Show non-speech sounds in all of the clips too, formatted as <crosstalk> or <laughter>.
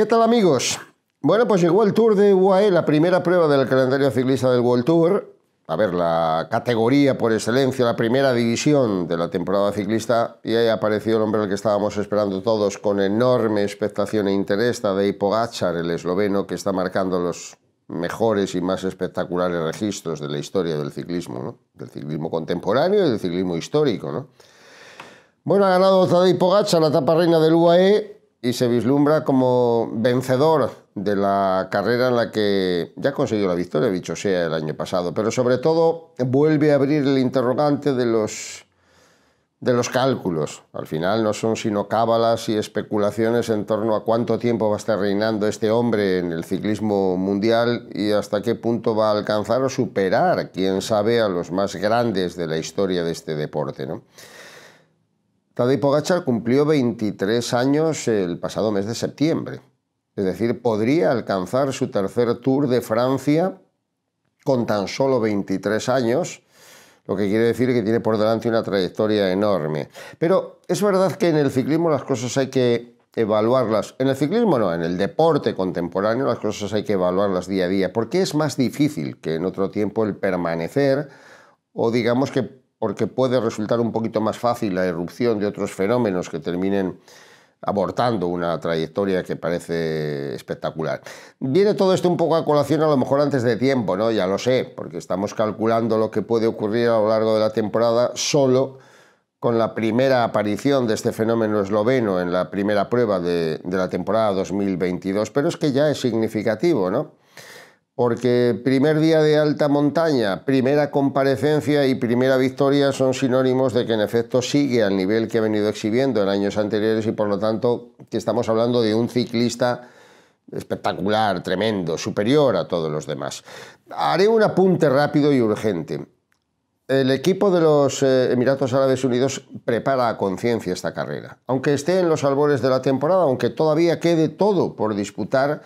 ¿Qué tal amigos? Bueno, pues llegó el Tour de UAE, la primera prueba del calendario ciclista del World Tour. A ver, la categoría por excelencia, la primera división de la temporada ciclista. Y ahí apareció el hombre al que estábamos esperando todos con enorme expectación e interés, Tadej Pogacar, el esloveno, que está marcando los mejores y más espectaculares registros de la historia del ciclismo, Del ciclismo contemporáneo y del ciclismo histórico, Bueno, ha ganado Tadej Pogacar la etapa reina del UAE y se vislumbra como vencedor de la carrera en la que ya consiguió la victoria, dicho sea, el año pasado. Pero sobre todo vuelve a abrir el interrogante de los, de los cálculos. Al final no son sino cábalas y especulaciones en torno a cuánto tiempo va a estar reinando este hombre en el ciclismo mundial y hasta qué punto va a alcanzar o superar, quién sabe, a los más grandes de la historia de este deporte. ¿no? Tadej Pogachar cumplió 23 años el pasado mes de septiembre. Es decir, podría alcanzar su tercer Tour de Francia con tan solo 23 años, lo que quiere decir que tiene por delante una trayectoria enorme. Pero es verdad que en el ciclismo las cosas hay que evaluarlas. En el ciclismo no, en el deporte contemporáneo las cosas hay que evaluarlas día a día, porque es más difícil que en otro tiempo el permanecer o digamos que porque puede resultar un poquito más fácil la erupción de otros fenómenos que terminen abortando una trayectoria que parece espectacular. Viene todo esto un poco a colación a lo mejor antes de tiempo, ¿no? Ya lo sé, porque estamos calculando lo que puede ocurrir a lo largo de la temporada solo con la primera aparición de este fenómeno esloveno en la primera prueba de, de la temporada 2022, pero es que ya es significativo, ¿no? porque primer día de alta montaña, primera comparecencia y primera victoria son sinónimos de que en efecto sigue al nivel que ha venido exhibiendo en años anteriores y por lo tanto que estamos hablando de un ciclista espectacular, tremendo, superior a todos los demás. Haré un apunte rápido y urgente. El equipo de los eh, Emiratos Árabes Unidos prepara a conciencia esta carrera. Aunque esté en los albores de la temporada, aunque todavía quede todo por disputar,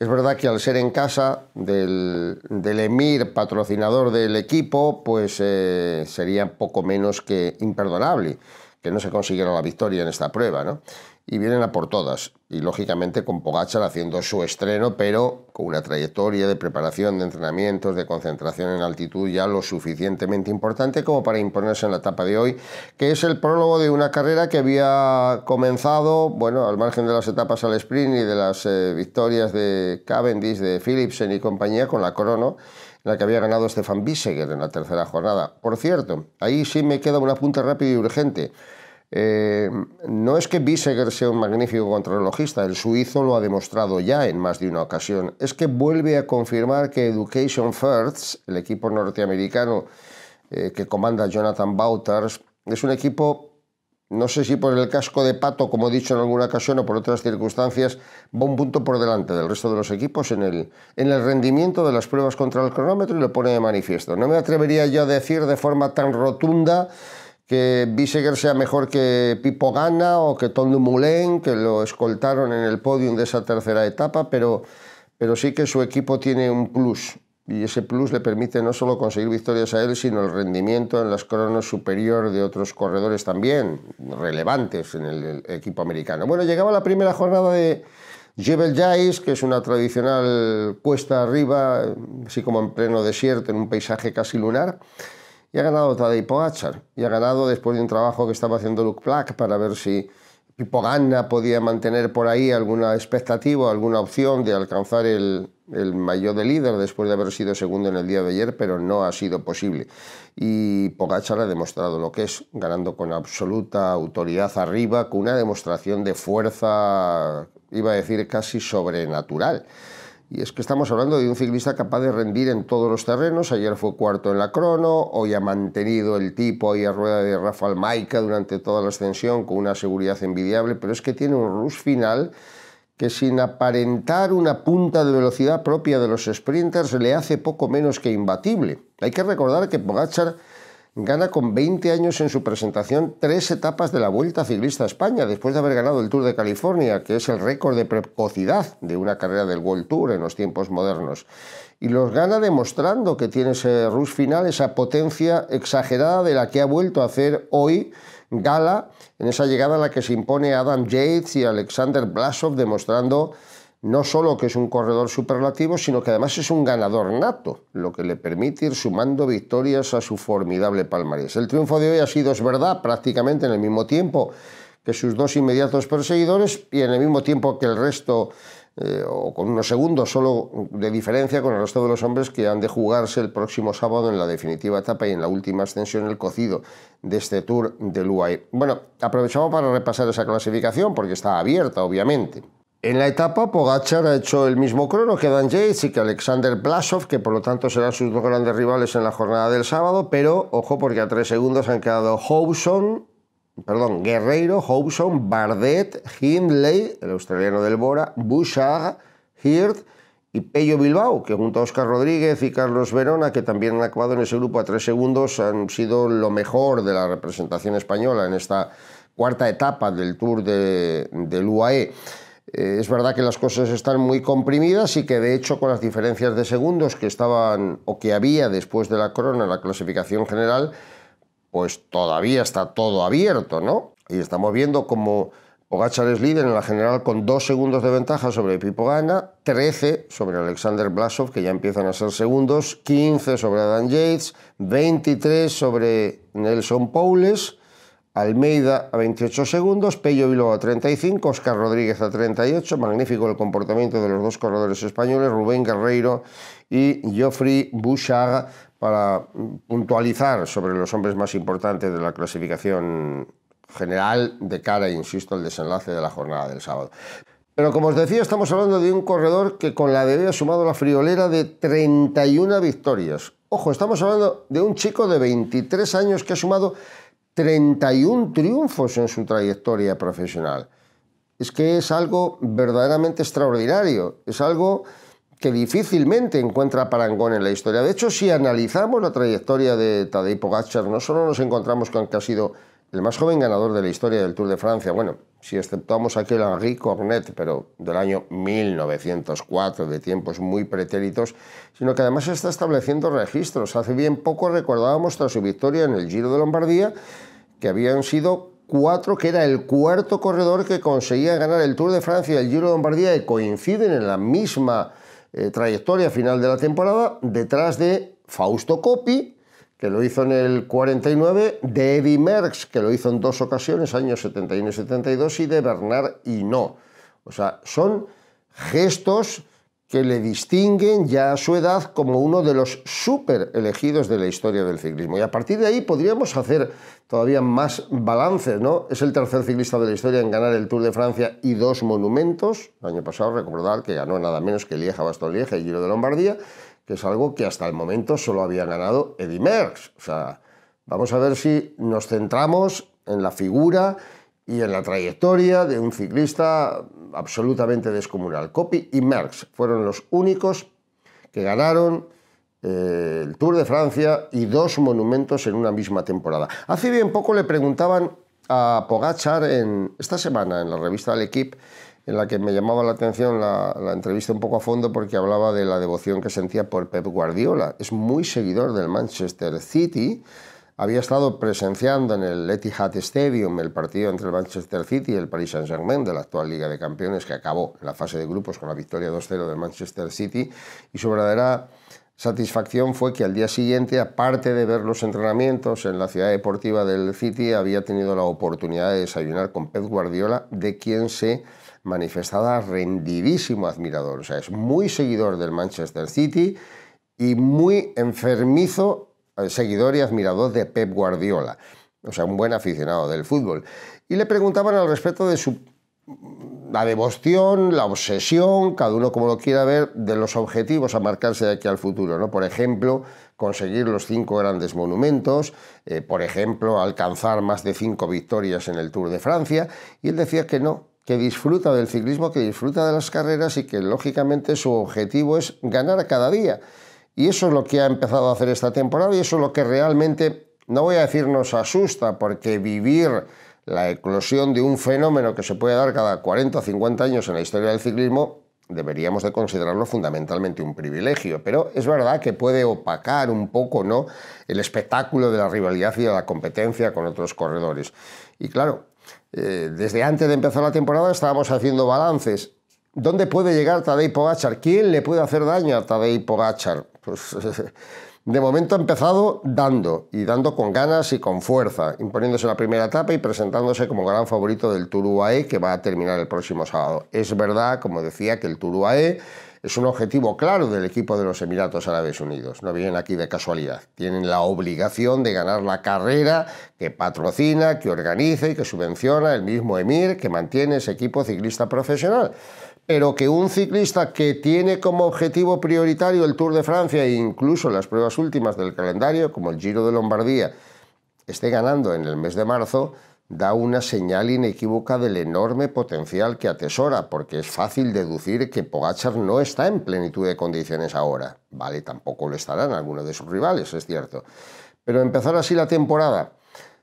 es verdad que al ser en casa del, emir patrocinador del equipo, pues eh, sería poco menos que imperdonable que no se consiguiera la victoria en esta prueba. ¿no? y vienen a por todas. Y lógicamente con Pogachar haciendo su estreno, pero con una trayectoria de preparación, de entrenamientos, de concentración en altitud ya lo suficientemente importante como para imponerse en la etapa de hoy, que es el prólogo de una carrera que había comenzado, bueno, al margen de las etapas al sprint y de las eh, victorias de Cavendish, de Philipsen y compañía con la crono la que había ganado Stefan Biseger en la tercera jornada. Por cierto, ahí sí me queda una punta rápida y urgente. Eh, no es que Bisegger sea un magnífico contrarrelojista, el suizo lo ha demostrado ya en más de una ocasión. Es que vuelve a confirmar que Education First, el equipo norteamericano eh, que comanda Jonathan Bauters, es un equipo, no sé si por el casco de pato, como he dicho en alguna ocasión, o por otras circunstancias, va un punto por delante del resto de los equipos en el, en el rendimiento de las pruebas contra el cronómetro y lo pone de manifiesto. No me atrevería yo a decir de forma tan rotunda que Viseger sea mejor que Pipo Gana o que Tom Dumoulin, que lo escoltaron en el podium de esa tercera etapa, pero, pero sí que su equipo tiene un plus y ese plus le permite no solo conseguir victorias a él, sino el rendimiento en las cronos superior de otros corredores también relevantes en el equipo americano. Bueno, llegaba la primera jornada de Jebel Jais, que es una tradicional cuesta arriba, así como en pleno desierto, en un paisaje casi lunar. Y ha ganado Tadej Pogacar. Y ha ganado después de un trabajo que estaba haciendo Luke Plack para ver si Pogana podía mantener por ahí alguna expectativa, alguna opción de alcanzar el, el mayor de líder después de haber sido segundo en el día de ayer, pero no ha sido posible. Y Pogacar ha demostrado lo que es, ganando con absoluta autoridad arriba, con una demostración de fuerza, iba a decir casi sobrenatural. Y es que estamos hablando de un ciclista capaz de rendir en todos los terrenos. Ayer fue cuarto en la crono, hoy ha mantenido el tipo ahí a rueda de Rafael Maica durante toda la ascensión con una seguridad envidiable, pero es que tiene un rush final que sin aparentar una punta de velocidad propia de los sprinters le hace poco menos que imbatible. Hay que recordar que Pogachar gana con 20 años en su presentación tres etapas de la Vuelta Ciclista a España, después de haber ganado el Tour de California, que es el récord de precocidad de una carrera del World Tour en los tiempos modernos. Y los gana demostrando que tiene ese rush final, esa potencia exagerada de la que ha vuelto a hacer hoy gala, en esa llegada a la que se impone Adam Yates y Alexander Blasov, demostrando no solo que es un corredor superlativo, sino que además es un ganador nato, lo que le permite ir sumando victorias a su formidable palmarés. El triunfo de hoy ha sido, es verdad, prácticamente en el mismo tiempo que sus dos inmediatos perseguidores y en el mismo tiempo que el resto, eh, o con unos segundos solo de diferencia con el resto de los hombres que han de jugarse el próximo sábado en la definitiva etapa y en la última ascensión el cocido de este Tour del UAE. Bueno, aprovechamos para repasar esa clasificación porque está abierta, obviamente. En la etapa, pogachar ha hecho el mismo crono que Dan Yates y que Alexander Plasov, que por lo tanto serán sus dos grandes rivales en la jornada del sábado, pero ojo porque a tres segundos han quedado Hobson, perdón, Guerreiro, Hobson, Bardet, Hindley, el australiano del Bora, Bouchard, Hirt y Pello Bilbao, que junto a Oscar Rodríguez y Carlos Verona, que también han acabado en ese grupo a tres segundos, han sido lo mejor de la representación española en esta cuarta etapa del Tour de, del UAE. Eh, es verdad que las cosas están muy comprimidas y que de hecho con las diferencias de segundos que estaban o que había después de la corona en la clasificación general, pues todavía está todo abierto, ¿no? Y estamos viendo como Pogachar es líder en la general con dos segundos de ventaja sobre Pipo Gana, 13 sobre Alexander Blasov, que ya empiezan a ser segundos, 15 sobre Adam Yates, 23 sobre Nelson Poules, Almeida a 28 segundos, Pello Bilbao a 35, Oscar Rodríguez a 38, magnífico el comportamiento de los dos corredores españoles, Rubén Guerreiro y Geoffrey Bouchard para puntualizar sobre los hombres más importantes de la clasificación general de cara, insisto, al desenlace de la jornada del sábado. Pero como os decía, estamos hablando de un corredor que con la bebé ha sumado la friolera de 31 victorias. Ojo, estamos hablando de un chico de 23 años que ha sumado 31 triunfos en su trayectoria profesional. Es que es algo verdaderamente extraordinario, es algo que difícilmente encuentra parangón en la historia. De hecho, si analizamos la trayectoria de Tadej Pogacar, no solo nos encontramos con que ha sido el más joven ganador de la historia del Tour de Francia, bueno, si exceptuamos aquel Henri Cornet, pero del año 1904, de tiempos muy pretéritos, sino que además está estableciendo registros. Hace bien poco recordábamos tras su victoria en el Giro de Lombardía, que habían sido cuatro, que era el cuarto corredor que conseguía ganar el Tour de Francia y el Giro de Lombardía, y coinciden en la misma eh, trayectoria final de la temporada, detrás de Fausto Coppi, que lo hizo en el 49, de Eddy Merckx, que lo hizo en dos ocasiones, años 71 y 72, y de Bernard Hinault. O sea, son gestos que le distinguen ya a su edad como uno de los super elegidos de la historia del ciclismo. Y a partir de ahí podríamos hacer todavía más balances, ¿no? Es el tercer ciclista de la historia en ganar el Tour de Francia y dos monumentos. El año pasado, recordar que ganó nada menos que Lieja, Bastón Lieja y Giro de Lombardía, que es algo que hasta el momento solo había ganado Eddy Merckx. O sea, vamos a ver si nos centramos en la figura y en la trayectoria de un ciclista absolutamente descomunal. Copy y Merckx fueron los únicos que ganaron eh, el Tour de Francia y dos monumentos en una misma temporada. Hace bien poco le preguntaban a Pogachar en, esta semana en la revista del Equipo en la que me llamaba la atención la, la, entrevista un poco a fondo porque hablaba de la devoción que sentía por Pep Guardiola. Es muy seguidor del Manchester City, había estado presenciando en el Etihad Stadium el partido entre el Manchester City y el Paris Saint-Germain de la actual Liga de Campeones que acabó en la fase de grupos con la victoria 2-0 del Manchester City y su verdadera satisfacción fue que al día siguiente, aparte de ver los entrenamientos en la ciudad deportiva del City, había tenido la oportunidad de desayunar con Pep Guardiola, de quien se manifestaba rendidísimo admirador. O sea, es muy seguidor del Manchester City y muy enfermizo eh, seguidor y admirador de Pep Guardiola, o sea, un buen aficionado del fútbol. Y le preguntaban al respecto de su la devoción, la obsesión, cada uno como lo quiera ver, de los objetivos a marcarse de aquí al futuro. ¿no? Por ejemplo, conseguir los cinco grandes monumentos, eh, por ejemplo, alcanzar más de cinco victorias en el Tour de Francia, y él decía que no, que disfruta del ciclismo, que disfruta de las carreras y que lógicamente su objetivo es ganar cada día. Y eso es lo que ha empezado a hacer esta temporada y eso es lo que realmente, no voy a decir nos asusta, porque vivir la eclosión de un fenómeno que se puede dar cada 40 o 50 años en la historia del ciclismo, deberíamos de considerarlo fundamentalmente un privilegio, pero es verdad que puede opacar un poco ¿no? el espectáculo de la rivalidad y de la competencia con otros corredores. Y claro, eh, desde antes de empezar la temporada estábamos haciendo balances ¿Dónde puede llegar Tadej Pogachar? ¿Quién le puede hacer daño a Tadej Pogachar? Pues, <laughs> de momento ha empezado dando, y dando con ganas y con fuerza, imponiéndose la primera etapa y presentándose como gran favorito del Tour UAE que va a terminar el próximo sábado. Es verdad, como decía, que el Tour UAE es un objetivo claro del equipo de los Emiratos Árabes Unidos. No vienen aquí de casualidad. Tienen la obligación de ganar la carrera que patrocina, que organiza y que subvenciona el mismo Emir que mantiene ese equipo ciclista profesional pero que un ciclista que tiene como objetivo prioritario el Tour de Francia e incluso las pruebas últimas del calendario, como el Giro de Lombardía, esté ganando en el mes de marzo, da una señal inequívoca del enorme potencial que atesora, porque es fácil deducir que Pogachar no está en plenitud de condiciones ahora. Vale, tampoco lo estarán algunos de sus rivales, es cierto. Pero empezar así la temporada,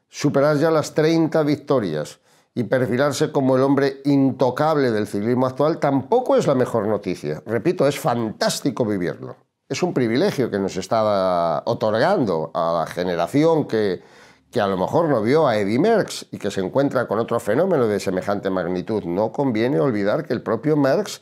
superar ya las 30 victorias, y perfilarse como el hombre intocable del ciclismo actual tampoco es la mejor noticia. Repito, es fantástico vivirlo. Es un privilegio que nos está otorgando a la generación que, que a lo mejor no vio a Eddy Merckx y que se encuentra con otro fenómeno de semejante magnitud. No conviene olvidar que el propio Merckx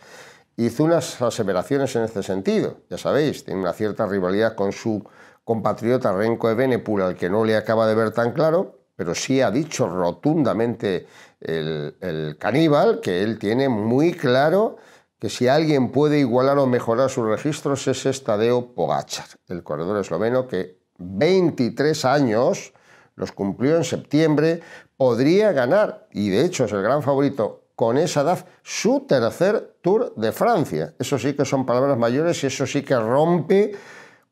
hizo unas aseveraciones en este sentido. Ya sabéis, tiene una cierta rivalidad con su compatriota Renko Evenepoel, al que no le acaba de ver tan claro, pero sí ha dicho rotundamente el, caníbal que él tiene muy claro que si alguien puede igualar o mejorar sus registros es Estadeo Pogachar, el corredor esloveno que 23 años los cumplió en septiembre, podría ganar, y de hecho es el gran favorito con esa edad, su tercer Tour de Francia. Eso sí que son palabras mayores y eso sí que rompe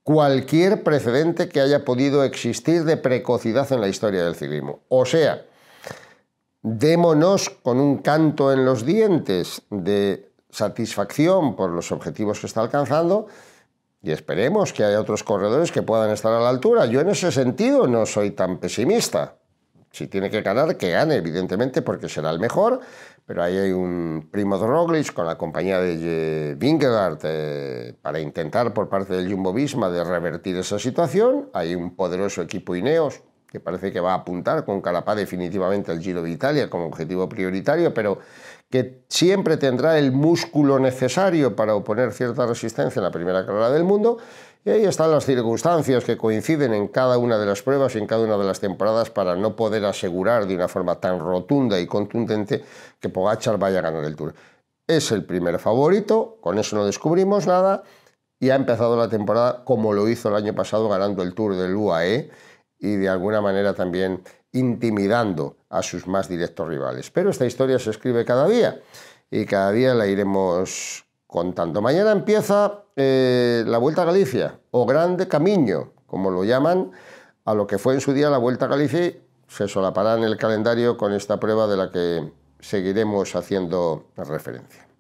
cualquier precedente que haya podido existir de precocidad en la historia del ciclismo. O sea, démonos con un canto en los dientes de satisfacción por los objetivos que está alcanzando y esperemos que haya otros corredores que puedan estar a la altura. Yo en ese sentido no soy tan pesimista. Si tiene que ganar, que gane, evidentemente, porque será el mejor. Pero ahí hay un primo de Roglic con la compañía de Vingegaard eh, para intentar por parte del Jumbo Visma de revertir esa situación. Hay un poderoso equipo Ineos que parece que va a apuntar con Calapá definitivamente al Giro de Italia como objetivo prioritario, pero que siempre tendrá el músculo necesario para oponer cierta resistencia en la primera carrera del mundo. Y ahí están las circunstancias que coinciden en cada una de las pruebas y en cada una de las temporadas para no poder asegurar de una forma tan rotunda y contundente que Pogachar vaya a ganar el Tour. Es el primer favorito, con eso no descubrimos nada y ha empezado la temporada como lo hizo el año pasado ganando el Tour del UAE y de alguna manera también intimidando a sus más directos rivales. Pero esta historia se escribe cada día y cada día la iremos Contando Mañana empieza eh, la Vuelta a Galicia, o Grande Camino, como lo llaman, a lo que fue en su día la Vuelta a Galicia, y se solapará en el calendario con esta prueba de la que seguiremos haciendo referencia.